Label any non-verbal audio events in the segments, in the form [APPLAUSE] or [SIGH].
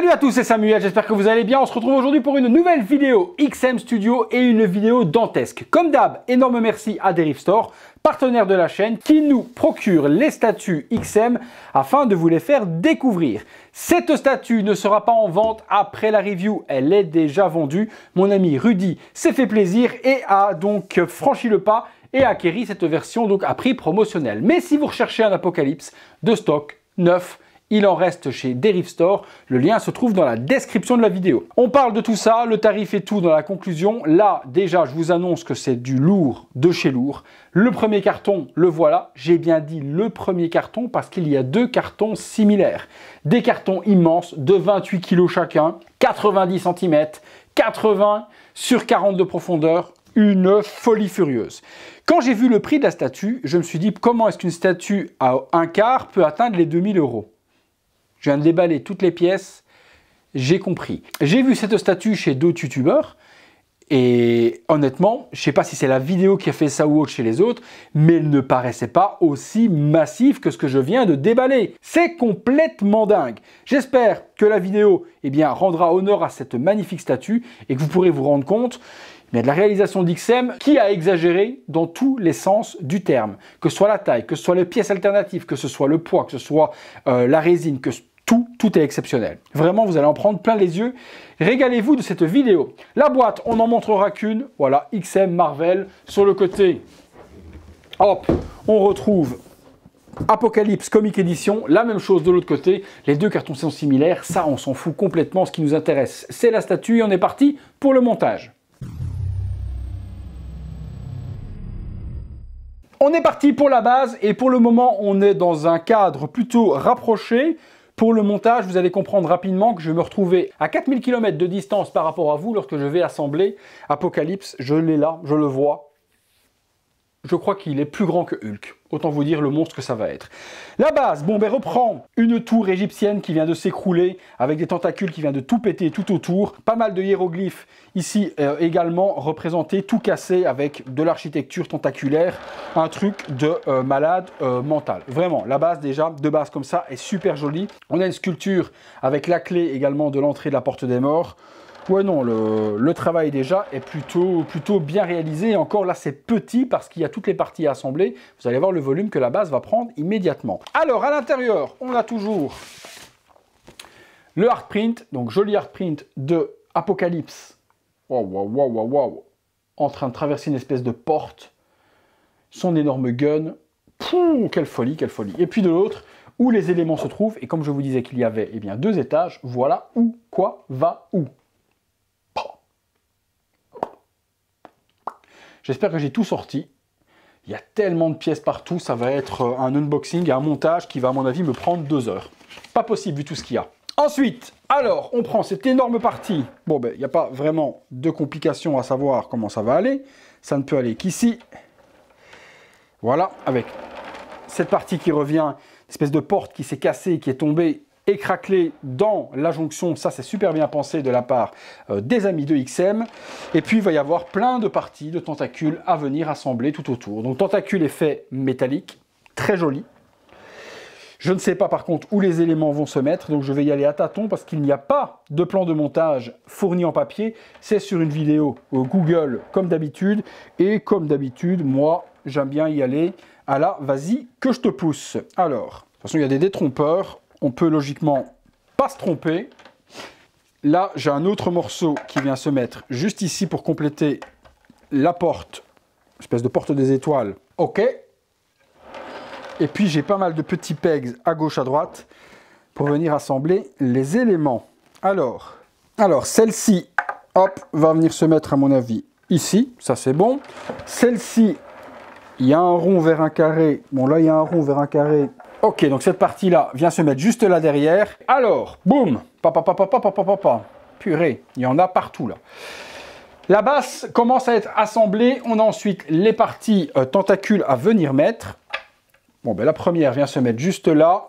Salut à tous, c'est Samuel, j'espère que vous allez bien. On se retrouve aujourd'hui pour une nouvelle vidéo XM Studio et une vidéo dantesque. Comme d'hab, énorme merci à DerivStore, Store, partenaire de la chaîne, qui nous procure les statues XM afin de vous les faire découvrir. Cette statue ne sera pas en vente après la review, elle est déjà vendue. Mon ami Rudy s'est fait plaisir et a donc franchi le pas et acquéri cette version donc à prix promotionnel. Mais si vous recherchez un apocalypse de stock neuf, il en reste chez Derive Store. Le lien se trouve dans la description de la vidéo. On parle de tout ça, le tarif et tout dans la conclusion. Là, déjà, je vous annonce que c'est du lourd de chez lourd. Le premier carton, le voilà. J'ai bien dit le premier carton parce qu'il y a deux cartons similaires. Des cartons immenses de 28 kg chacun, 90 cm, 80 sur 40 de profondeur, une folie furieuse. Quand j'ai vu le prix de la statue, je me suis dit comment est-ce qu'une statue à un quart peut atteindre les 2000 euros je viens de déballer toutes les pièces. J'ai compris. J'ai vu cette statue chez d'autres youtubeurs. Et honnêtement, je ne sais pas si c'est la vidéo qui a fait ça ou autre chez les autres, mais elle ne paraissait pas aussi massive que ce que je viens de déballer. C'est complètement dingue. J'espère que la vidéo eh bien, rendra honneur à cette magnifique statue et que vous pourrez vous rendre compte mais eh de la réalisation d'XM qui a exagéré dans tous les sens du terme. Que ce soit la taille, que ce soit les pièces alternatives, que ce soit le poids, que ce soit euh, la résine, que ce tout, tout est exceptionnel. Vraiment, vous allez en prendre plein les yeux. Régalez-vous de cette vidéo. La boîte, on n'en montrera qu'une. Voilà, XM Marvel. Sur le côté, hop, on retrouve Apocalypse Comic Edition, la même chose de l'autre côté, les deux cartons sont similaires, ça on s'en fout complètement, ce qui nous intéresse c'est la statue et on est parti pour le montage. On est parti pour la base et pour le moment on est dans un cadre plutôt rapproché, pour le montage, vous allez comprendre rapidement que je vais me retrouver à 4000 km de distance par rapport à vous lorsque je vais assembler Apocalypse. Je l'ai là, je le vois. Je crois qu'il est plus grand que Hulk. Autant vous dire le monstre que ça va être. La base, bon ben, reprend une tour égyptienne qui vient de s'écrouler, avec des tentacules qui viennent de tout péter tout autour, pas mal de hiéroglyphes ici euh, également représentés, tout cassé avec de l'architecture tentaculaire, un truc de euh, malade euh, mental. Vraiment, la base déjà, de base comme ça, est super jolie. On a une sculpture avec la clé également de l'entrée de la porte des morts. Ouais, non, le, travail déjà est plutôt, plutôt bien réalisé. encore là, c'est petit parce qu'il y a toutes les parties à assembler. Vous allez voir le volume que la base va prendre immédiatement. Alors, à l'intérieur, on a toujours le hard print, donc joli hard print de Apocalypse. Waouh, waouh, waouh, waouh, waouh. En train de traverser une espèce de porte. Son énorme gun. Pouh, quelle folie, quelle folie. Et puis de l'autre, où les éléments se trouvent. Et comme je vous disais qu'il y avait eh bien, deux étages, voilà où, quoi, va où. J'espère que j'ai tout sorti. Il y a tellement de pièces partout, ça va être euh, un unboxing et un montage qui va, à mon avis, me prendre deux heures. Pas possible vu tout ce qu'il y a. Ensuite, alors, on prend cette énorme partie. Bon, ben, il n'y a pas vraiment de complications à savoir comment ça va aller. Ça ne peut aller qu'ici. Voilà, avec cette partie qui revient, une espèce de porte qui s'est cassée, qui est tombée, et craquelé dans la jonction. Ça, c'est super bien pensé de la part euh, des amis de XM. Et puis, il va y avoir plein de parties de tentacules à venir assembler tout autour. Donc, tentacule effet métallique, très joli. Je ne sais pas par contre où les éléments vont se mettre, donc je vais y aller à tâtons parce qu'il n'y a pas de plan de montage fourni en papier. C'est sur une vidéo euh, Google comme d'habitude. Et comme d'habitude, moi, j'aime bien y aller à la vas-y que je te pousse. Alors, de toute façon, il y a des détrompeurs on peut logiquement pas se tromper. Là, j'ai un autre morceau qui vient se mettre juste ici pour compléter la porte, espèce de porte des étoiles. OK. Et puis, j'ai pas mal de petits pegs à gauche, à droite pour venir assembler les éléments. Alors, alors celle-ci, hop, va venir se mettre, à mon avis, ici. Ça, c'est bon. Celle-ci, il y a un rond vers un carré. Bon, là, il y a un rond vers un carré. Ok, donc cette partie-là vient se mettre juste là derrière. Alors, boum Papa, papa, papa, papa, papa. Purée, il y en a partout là. La basse commence à être assemblée. On a ensuite les parties euh, tentacules à venir mettre. Bon, ben la première vient se mettre juste là.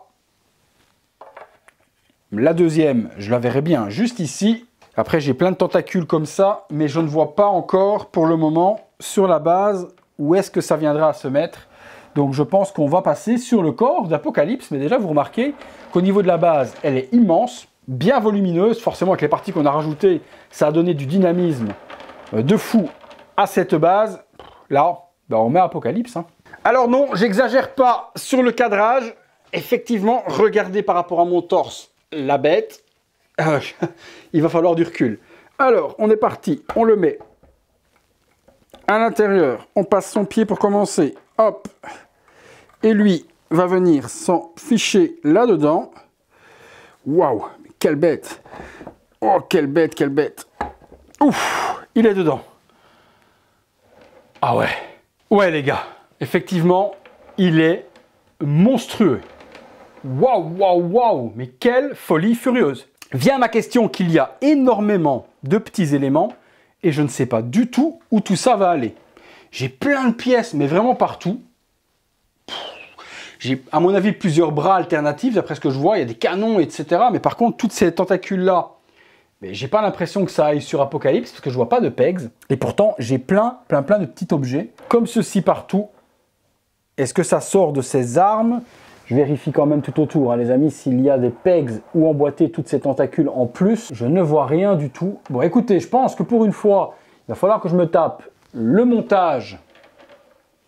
La deuxième, je la verrai bien juste ici. Après, j'ai plein de tentacules comme ça, mais je ne vois pas encore pour le moment sur la base où est-ce que ça viendra à se mettre. Donc je pense qu'on va passer sur le corps d'Apocalypse, mais déjà vous remarquez qu'au niveau de la base, elle est immense, bien volumineuse, forcément avec les parties qu'on a rajoutées, ça a donné du dynamisme euh, de fou à cette base. Là, bah, on met Apocalypse. Hein. Alors non, j'exagère pas sur le cadrage. Effectivement, regardez par rapport à mon torse, la bête, euh, [LAUGHS] il va falloir du recul. Alors, on est parti, on le met à l'intérieur, on passe son pied pour commencer, hop, et lui va venir s'en ficher là-dedans. Waouh, quelle bête Oh, quelle bête, quelle bête Ouf, il est dedans. Ah ouais. Ouais les gars, effectivement, il est monstrueux. Waouh, waouh, waouh, mais quelle folie furieuse. Vient ma question qu'il y a énormément de petits éléments et je ne sais pas du tout où tout ça va aller. J'ai plein de pièces, mais vraiment partout. J'ai, à mon avis, plusieurs bras alternatifs, d'après ce que je vois. Il y a des canons, etc. Mais par contre, toutes ces tentacules-là, mais j'ai pas l'impression que ça aille sur Apocalypse, parce que je vois pas de pegs. Et pourtant, j'ai plein, plein, plein de petits objets, comme ceci partout. Est-ce que ça sort de ces armes je vérifie quand même tout autour, hein, les amis, s'il y a des pegs ou emboîter toutes ces tentacules en plus. Je ne vois rien du tout. Bon, écoutez, je pense que pour une fois, il va falloir que je me tape le montage.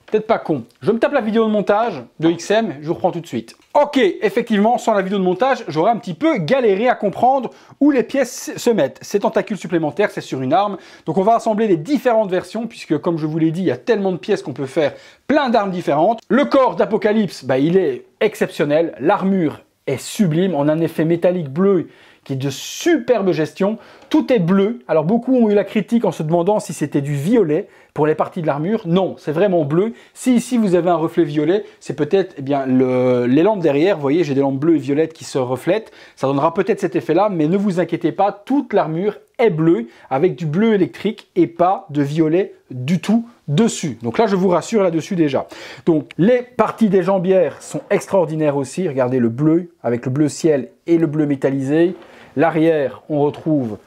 Peut-être pas con. Je me tape la vidéo de montage de XM, je vous reprends tout de suite. Ok, effectivement, sans la vidéo de montage, j'aurais un petit peu galéré à comprendre où les pièces se mettent. Ces tentacules supplémentaires, c'est sur une arme. Donc on va assembler les différentes versions, puisque comme je vous l'ai dit, il y a tellement de pièces qu'on peut faire plein d'armes différentes. Le corps d'Apocalypse, bah, il est exceptionnel. L'armure est sublime, on a un effet métallique bleu qui est de superbe gestion. Tout est bleu. Alors beaucoup ont eu la critique en se demandant si c'était du violet pour les parties de l'armure. Non, c'est vraiment bleu. Si ici vous avez un reflet violet, c'est peut-être eh bien les lampes derrière. Vous voyez, j'ai des lampes bleues et violettes qui se reflètent. Ça donnera peut-être cet effet-là, mais ne vous inquiétez pas, toute l'armure est bleue avec du bleu électrique et pas de violet du tout dessus. Donc là, je vous rassure là-dessus déjà. Donc les parties des jambières sont extraordinaires aussi. Regardez le bleu avec le bleu ciel et le bleu métallisé. L'arrière, on retrouve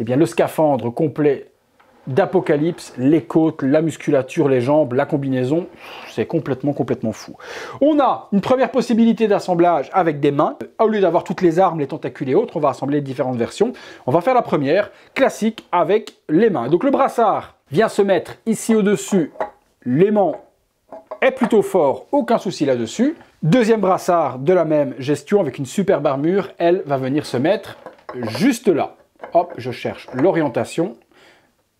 eh bien, le scaphandre complet d'Apocalypse, les côtes, la musculature, les jambes, la combinaison, c'est complètement, complètement fou. On a une première possibilité d'assemblage avec des mains. Euh, au lieu d'avoir toutes les armes, les tentacules et autres, on va assembler différentes versions. On va faire la première, classique, avec les mains. Donc le brassard vient se mettre ici au-dessus. L'aimant est plutôt fort, aucun souci là-dessus. Deuxième brassard de la même gestion avec une superbe armure, elle va venir se mettre juste là. Hop, je cherche l'orientation.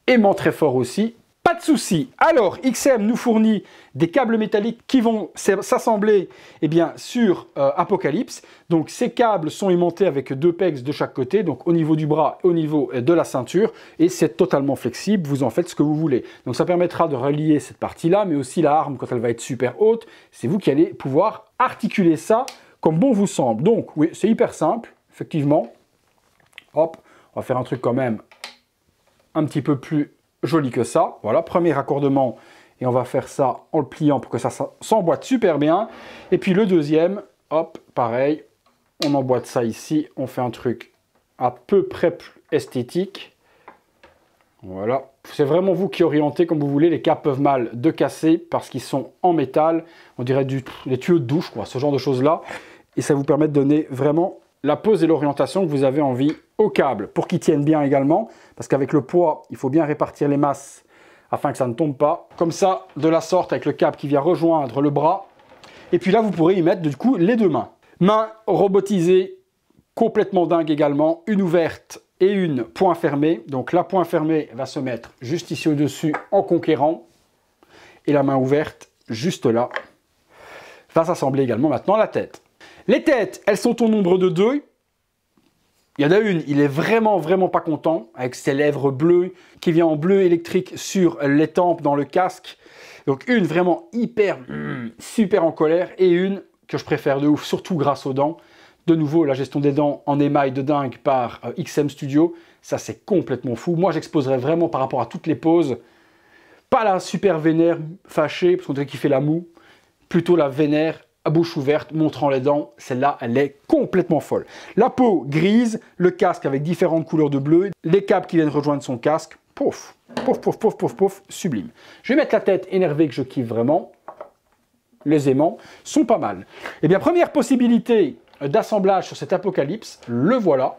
Aimant très fort aussi, pas de souci. Alors, XM nous fournit des câbles métalliques qui vont s'assembler eh bien, sur euh, Apocalypse. Donc, ces câbles sont aimantés avec deux pegs de chaque côté, donc au niveau du bras et au niveau euh, de la ceinture. Et c'est totalement flexible, vous en faites ce que vous voulez. Donc, ça permettra de relier cette partie-là, mais aussi l'arme quand elle va être super haute. C'est vous qui allez pouvoir articuler ça comme bon vous semble. Donc, oui, c'est hyper simple, effectivement on va faire un truc quand même un petit peu plus joli que ça. Voilà, premier raccordement, et on va faire ça en le pliant pour que ça, s'emboîte super bien. Et puis le deuxième, hop, pareil, on emboîte ça ici, on fait un truc à peu près plus esthétique. Voilà, c'est vraiment vous qui orientez comme vous voulez, les cas peuvent mal de casser parce qu'ils sont en métal, on dirait du, des tuyaux de douche, quoi, ce genre de choses là, et ça vous permet de donner vraiment la pose et l'orientation que vous avez envie au câble pour qu'il tienne bien également parce qu'avec le poids il faut bien répartir les masses afin que ça ne tombe pas comme ça de la sorte avec le câble qui vient rejoindre le bras et puis là vous pourrez y mettre du coup les deux mains mains robotisées complètement dingue également une ouverte et une point fermée donc la point fermée va se mettre juste ici au dessus en conquérant et la main ouverte juste là va s'assembler également maintenant la tête les têtes, elles sont au nombre de deux. Il y en a une, il est vraiment, vraiment pas content avec ses lèvres bleues qui viennent en bleu électrique sur les tempes dans le casque. Donc une vraiment hyper, mm, super en colère et une que je préfère de ouf, surtout grâce aux dents. De nouveau, la gestion des dents en émail de dingue par euh, XM Studio, ça c'est complètement fou. Moi j'exposerais vraiment par rapport à toutes les poses, pas la super vénère fâchée, parce qu'on dirait qu'il fait la moue, plutôt la vénère à bouche ouverte, montrant les dents, celle-là, elle est complètement folle. La peau grise, le casque avec différentes couleurs de bleu, les câbles qui viennent rejoindre son casque, pouf, pouf, pouf, pouf, pouf, pouf, sublime. Je vais mettre la tête énervée que je kiffe vraiment. Les aimants sont pas mal. Eh bien, première possibilité d'assemblage sur cet Apocalypse, le voilà,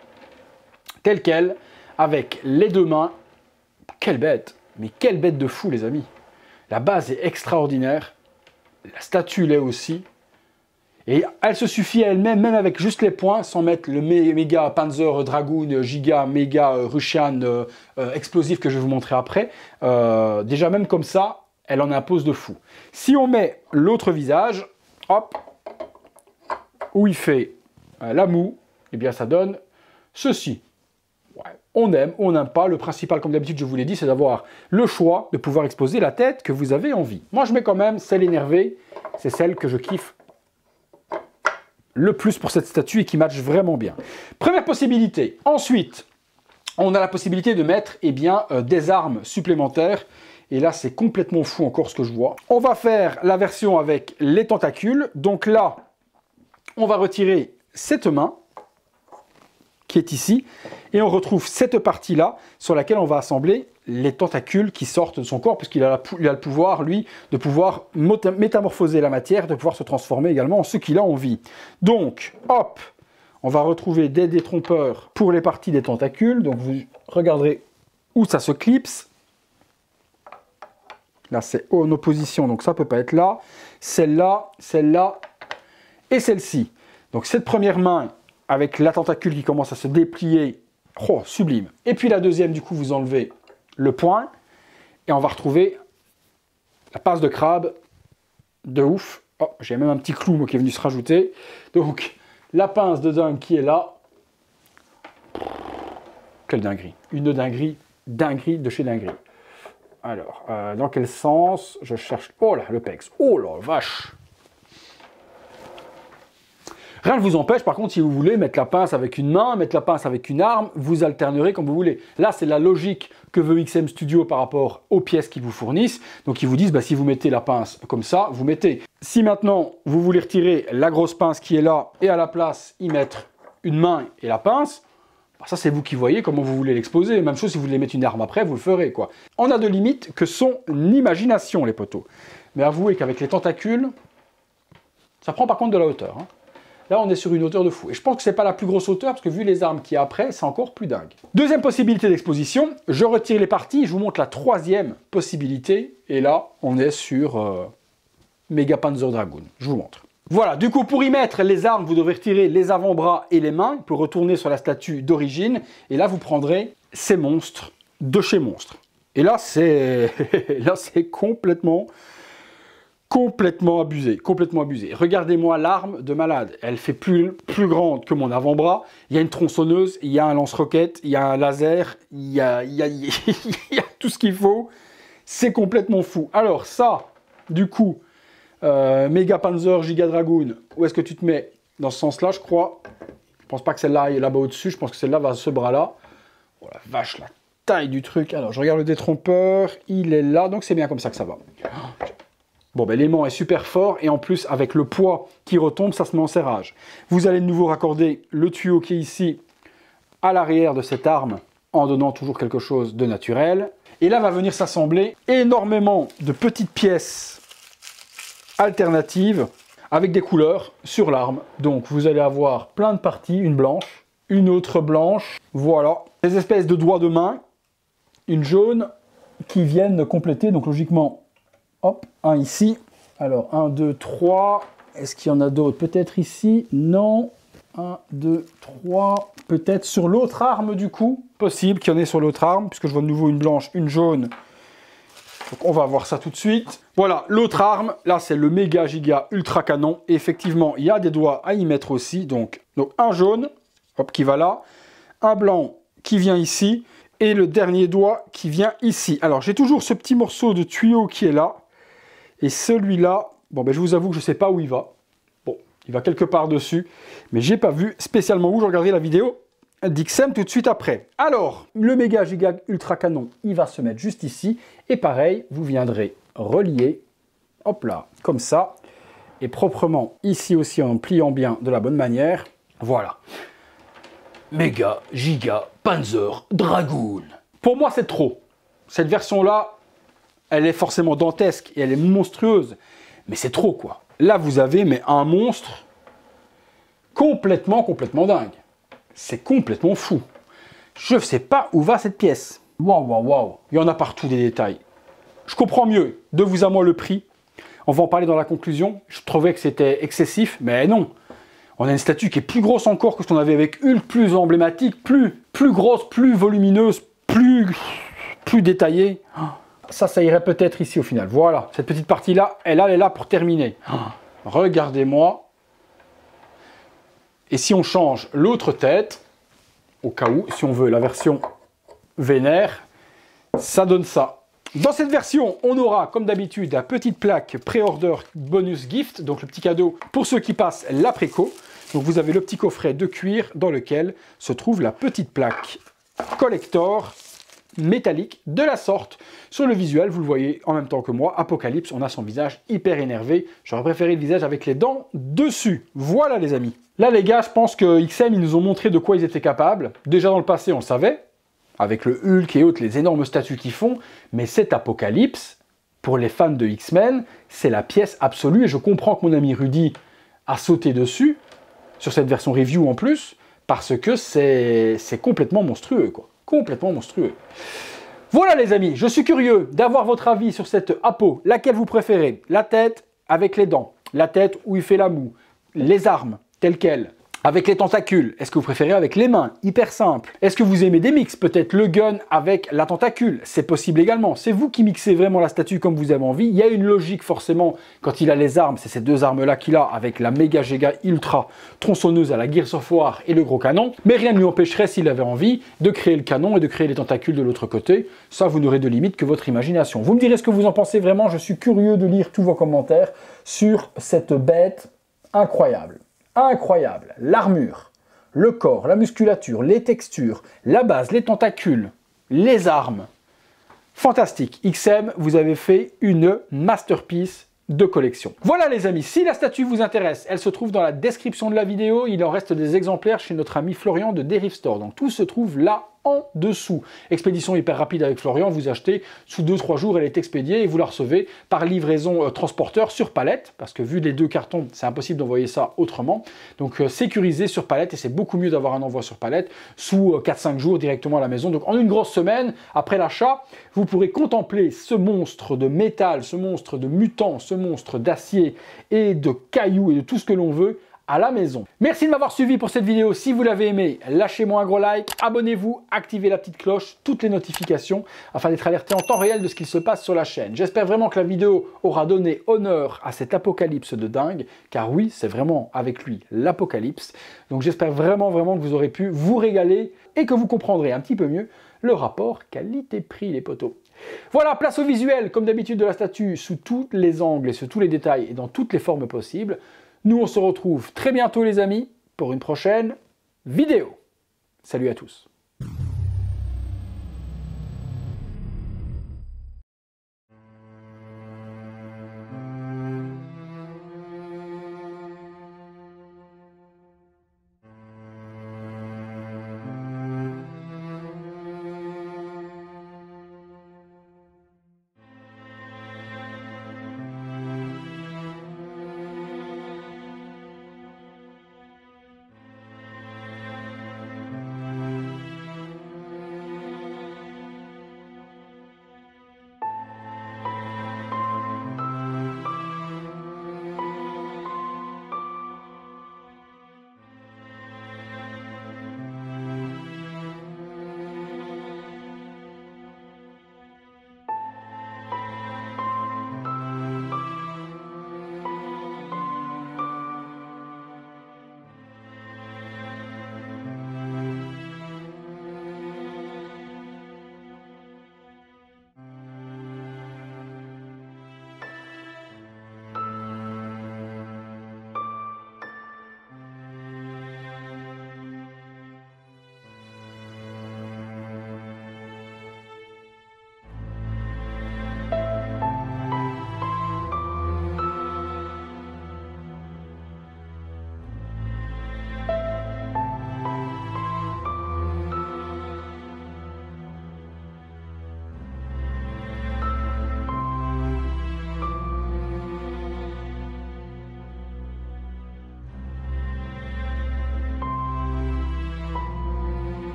tel quel, avec les deux mains. Quelle bête Mais quelle bête de fou, les amis La base est extraordinaire, la statue l'est aussi, et elle se suffit à elle-même, même avec juste les points, sans mettre le méga Panzer euh, Dragoon, euh, Giga, méga euh, Russian explosif que je vais vous montrer après. déjà, même comme ça, elle en impose de fou. Si on met l'autre visage, hop, où il fait la moue, eh bien ça donne ceci. On aime, on n'aime pas. Le principal, comme d'habitude, je vous l'ai dit, c'est d'avoir le choix de pouvoir exposer la tête que vous avez envie. Moi, je mets quand même celle énervée, c'est celle que je kiffe le plus pour cette statue et qui match vraiment bien. Première possibilité. Ensuite, on a la possibilité de mettre eh bien, euh, des armes supplémentaires. Et là, c'est complètement fou encore ce que je vois. On va faire la version avec les tentacules. Donc là, on va retirer cette main qui est ici. Et on retrouve cette partie-là sur laquelle on va assembler les tentacules qui sortent de son corps, puisqu'il a, le pouvoir, lui, de pouvoir métamorphoser la matière, de pouvoir se transformer également en ce qu'il a envie. Donc, hop, on va retrouver des détrompeurs pour les parties des tentacules. Donc, vous regarderez où ça se clipse. Là, c'est en opposition, donc ça peut pas être là. Celle-là, celle-là et celle-ci. Donc, cette première main, avec la tentacule qui commence à se déplier, oh, sublime. Et puis la deuxième, du coup, vous enlevez le point, et on va retrouver la pince de crabe de ouf. Oh, j'ai même un petit clou qui est venu se rajouter. Donc, la pince de dingue qui est là. Quelle dinguerie. Une dinguerie, dinguerie de chez dinguerie. Alors, euh, dans quel sens je cherche... Oh là, le pex. Oh là, vache. Rien ne vous empêche, par contre, si vous voulez mettre la pince avec une main, mettre la pince avec une arme, vous alternerez comme vous voulez. Là, c'est la logique que veut XM Studio par rapport aux pièces qu'ils vous fournissent. Donc, ils vous disent, bah, si vous mettez la pince comme ça, vous mettez. Si maintenant, vous voulez retirer la grosse pince qui est là et à la place y mettre une main et la pince, bah, ça, c'est vous qui voyez comment vous voulez l'exposer. Même chose, si vous voulez mettre une arme après, vous le ferez. quoi. On a de limites que son imagination, les poteaux. Mais avouez qu'avec les tentacules, ça prend par contre de la hauteur. Hein. Là, on est sur une hauteur de fou. Et je pense que c'est pas la plus grosse hauteur, parce que vu les armes qu'il y a après, c'est encore plus dingue. Deuxième possibilité d'exposition, je retire les parties, je vous montre la troisième possibilité. Et là, on est sur euh, Mega Panzer Dragoon. Je vous montre. Voilà, du coup, pour y mettre les armes, vous devez retirer les avant-bras et les mains pour retourner sur la statue d'origine. Et là, vous prendrez ces monstres de chez Monstre. Et là, c'est [LAUGHS] là, c'est complètement complètement abusé, complètement abusé. Regardez-moi l'arme de malade. Elle fait plus, plus grande que mon avant-bras. Il y a une tronçonneuse, il y a un lance-roquette, il y a un laser, [LAUGHS] il y a, tout ce qu'il faut. C'est complètement fou. Alors ça, du coup, euh, Mega Panzer, Giga Dragoon, où est-ce que tu te mets Dans ce sens-là, je crois. Je pense pas que celle-là est là-bas au-dessus. Je pense que celle-là va à ce bras-là. Oh vache, la taille du truc. Alors, je regarde le détrompeur. Il est là, donc c'est bien comme ça que ça va. Bon, ben, l'aimant est super fort et en plus, avec le poids qui retombe, ça se met en serrage. Vous allez de nouveau raccorder le tuyau qui est ici à l'arrière de cette arme en donnant toujours quelque chose de naturel. Et là va venir s'assembler énormément de petites pièces alternatives avec des couleurs sur l'arme. Donc vous allez avoir plein de parties, une blanche, une autre blanche, voilà. Des espèces de doigts de main, une jaune, qui viennent compléter, donc logiquement Hop, un ici. Alors, 1, 2, 3. Est-ce qu'il y en a d'autres Peut-être ici Non. 1, 2, 3. Peut-être sur l'autre arme du coup. Possible qu'il y en ait sur l'autre arme, puisque je vois de nouveau une blanche, une jaune. Donc on va voir ça tout de suite. Voilà, l'autre arme, là c'est le méga giga ultra canon. Et effectivement, il y a des doigts à y mettre aussi. Donc, donc un jaune, hop, qui va là. Un blanc qui vient ici. Et le dernier doigt qui vient ici. Alors j'ai toujours ce petit morceau de tuyau qui est là. Et celui-là, bon ben je vous avoue que je ne sais pas où il va. Bon, il va quelque part dessus, mais j'ai pas vu spécialement où. Je regarderai la vidéo d'XM tout de suite après. Alors, le méga Giga ultra canon, il va se mettre juste ici. Et pareil, vous viendrez relier, hop là, comme ça. Et proprement ici aussi en pliant bien de la bonne manière. Voilà. Méga, giga, panzer, dragoon. Pour moi, c'est trop. Cette version-là, elle est forcément dantesque et elle est monstrueuse, mais c'est trop quoi. Là, vous avez mais un monstre complètement, complètement dingue. C'est complètement fou. Je ne sais pas où va cette pièce. Waouh, waouh, waouh. Il y en a partout des détails. Je comprends mieux. De vous à moi le prix. On va en parler dans la conclusion. Je trouvais que c'était excessif, mais non. On a une statue qui est plus grosse encore que ce qu'on avait avec Hulk, plus emblématique, plus, plus grosse, plus volumineuse, plus, plus détaillée. Oh ça, ça irait peut-être ici au final. Voilà, cette petite partie-là, elle, elle est là pour terminer. Ah, regardez-moi. Et si on change l'autre tête, au cas où, si on veut la version vénère, ça donne ça. Dans cette version, on aura, comme d'habitude, la petite plaque pré-order bonus gift, donc le petit cadeau pour ceux qui passent l'après-co. Donc vous avez le petit coffret de cuir dans lequel se trouve la petite plaque collector métallique de la sorte. Sur le visuel, vous le voyez en même temps que moi, Apocalypse, on a son visage hyper énervé. J'aurais préféré le visage avec les dents dessus. Voilà les amis. Là les gars, je pense que XM, ils nous ont montré de quoi ils étaient capables. Déjà dans le passé, on savait, avec le Hulk et autres, les énormes statues qu'ils font, mais cet Apocalypse, pour les fans de X-Men, c'est la pièce absolue, et je comprends que mon ami Rudy a sauté dessus, sur cette version review en plus, parce que c'est complètement monstrueux, quoi complètement monstrueux. Voilà les amis, je suis curieux d'avoir votre avis sur cette Apo, laquelle vous préférez La tête avec les dents, la tête où il fait la moue, les armes telles quelles, avec les tentacules Est-ce que vous préférez avec les mains Hyper simple. Est-ce que vous aimez des mix Peut-être le gun avec la tentacule C'est possible également. C'est vous qui mixez vraiment la statue comme vous avez envie. Il y a une logique forcément quand il a les armes. C'est ces deux armes-là qu'il a avec la méga Giga Ultra tronçonneuse à la Gears of War et le gros canon. Mais rien ne lui empêcherait s'il avait envie de créer le canon et de créer les tentacules de l'autre côté. Ça, vous n'aurez de limite que votre imagination. Vous me direz ce que vous en pensez vraiment. Je suis curieux de lire tous vos commentaires sur cette bête incroyable incroyable. L'armure, le corps, la musculature, les textures, la base, les tentacules, les armes. Fantastique. XM, vous avez fait une masterpiece de collection. Voilà les amis, si la statue vous intéresse, elle se trouve dans la description de la vidéo, il en reste des exemplaires chez notre ami Florian de Derive Store, donc tout se trouve là en dessous. Expédition hyper rapide avec Florian, vous achetez sous 2-3 jours, elle est expédiée et vous la recevez par livraison euh, transporteur sur palette, parce que vu les deux cartons, c'est impossible d'envoyer ça autrement. Donc euh, sécurisé sur palette et c'est beaucoup mieux d'avoir un envoi sur palette sous 4-5 euh, jours directement à la maison. Donc en une grosse semaine, après l'achat, vous pourrez contempler ce monstre de métal, ce monstre de mutant, ce monstre d'acier et de cailloux et de tout ce que l'on veut à la maison. Merci de m'avoir suivi pour cette vidéo. Si vous l'avez aimé, lâchez-moi un gros like, abonnez-vous, activez la petite cloche, toutes les notifications afin d'être alerté en temps réel de ce qu'il se passe sur la chaîne. J'espère vraiment que la vidéo aura donné honneur à cet apocalypse de dingue, car oui, c'est vraiment avec lui l'apocalypse. Donc j'espère vraiment vraiment que vous aurez pu vous régaler et que vous comprendrez un petit peu mieux le rapport qualité-prix les poteaux. Voilà, place au visuel, comme d'habitude de la statue, sous tous les angles et sous tous les détails et dans toutes les formes possibles. Nous, on se retrouve très bientôt, les amis, pour une prochaine vidéo. Salut à tous.